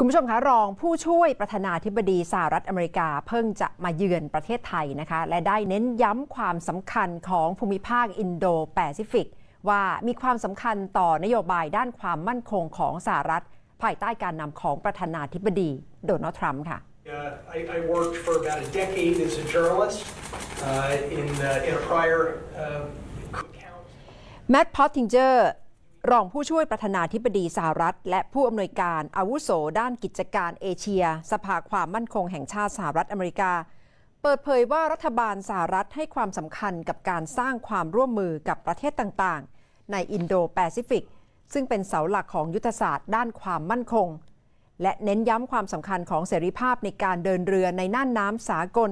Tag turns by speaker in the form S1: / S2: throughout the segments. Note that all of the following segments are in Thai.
S1: คุณผู้ชมคะรองผู้ช่วยประธานาธิบดีสหรัฐอเมริกาเพิ่งจะมาเยือนประเทศไทยนะคะ และได้เน้นย้ำความสำคัญของภูมิภาคอินโดแปซิฟิก ว่ามีความสำคัญต่อนโยบายด้านความมั่นคงของสหรัฐ ภายใต้การนำของประธานาธิบดีโดนัลด์ทรัมป์ค่ะ
S2: Uh, I, I worked for about a decade as a journalist uh, in, uh, in a prior uh, account.
S1: Matt Pottinger รองผู้ช่วยประธานาธิบดีสหรัฐ และผู้อำนวยการ อาวุโสด้านกิจการเอเชีย สภาความมั่นคงแห่งชาติสหรัฐอเมริกา เปิดเผยว่ารัฐบาลสหรัฐให้ความสำคัญกับการสร้างความร่วมมือกับประเทศต่างๆ ในอินโดแปซิฟิกซึ่งเป็นเสาหลักของยุทธศาสตร์ด้านความมั่นคง และเน้นย้ำความสำคัญของเสรีภาพในการเดินเรือในน่านน้ำสากล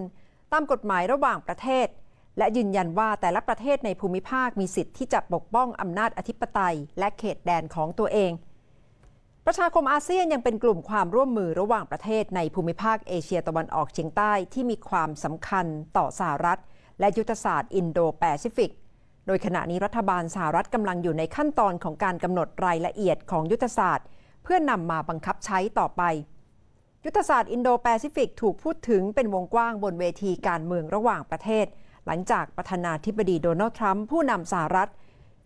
S1: ตามกฎหมายระหว่างประเทศและยืนยันว่าแต่ละประเทศในภูมิภาคมีสิทธิ์ที่จะปกป้องอำนาจอธิปไตย และเขตแดนของตัวเอง ประชาคมอาเซียนยังเป็นกลุ่มความร่วมมือระหว่างประเทศในภูมิภาคเอเชียตะวันออกเฉียงใต้ที่มีความสำคัญต่อสหรัฐ และยุทธศาสตร์อินโดแปซิฟิก โดยขณะนี้รัฐบาลสหรัฐกำลังอยู่ในขั้นตอนของการกำหนดรายละเอียดของยุทธศาสตร์เพื่อนำมาบังคับใช้ต่อไป ยุทธศาสตร์อินโดแปซิฟิก ถูกพูดถึงเป็นวงกว้างบนเวทีการเมืองระหว่างประเทศหลังจากประธานาธิบดีโดนัลด์ทรัมป์ผู้นำสหรัฐ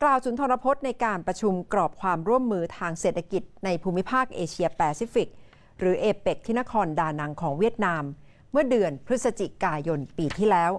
S1: กล่าวสุนทรพจน์ในการประชุมกรอบความร่วมมือทางเศรษฐกิจในภูมิภาคเอเชียแปซิฟิก หรือเอเปกที่นครดานังของเวียดนาม เมื่อเดือนพฤศจิกายนปีที่แล้ว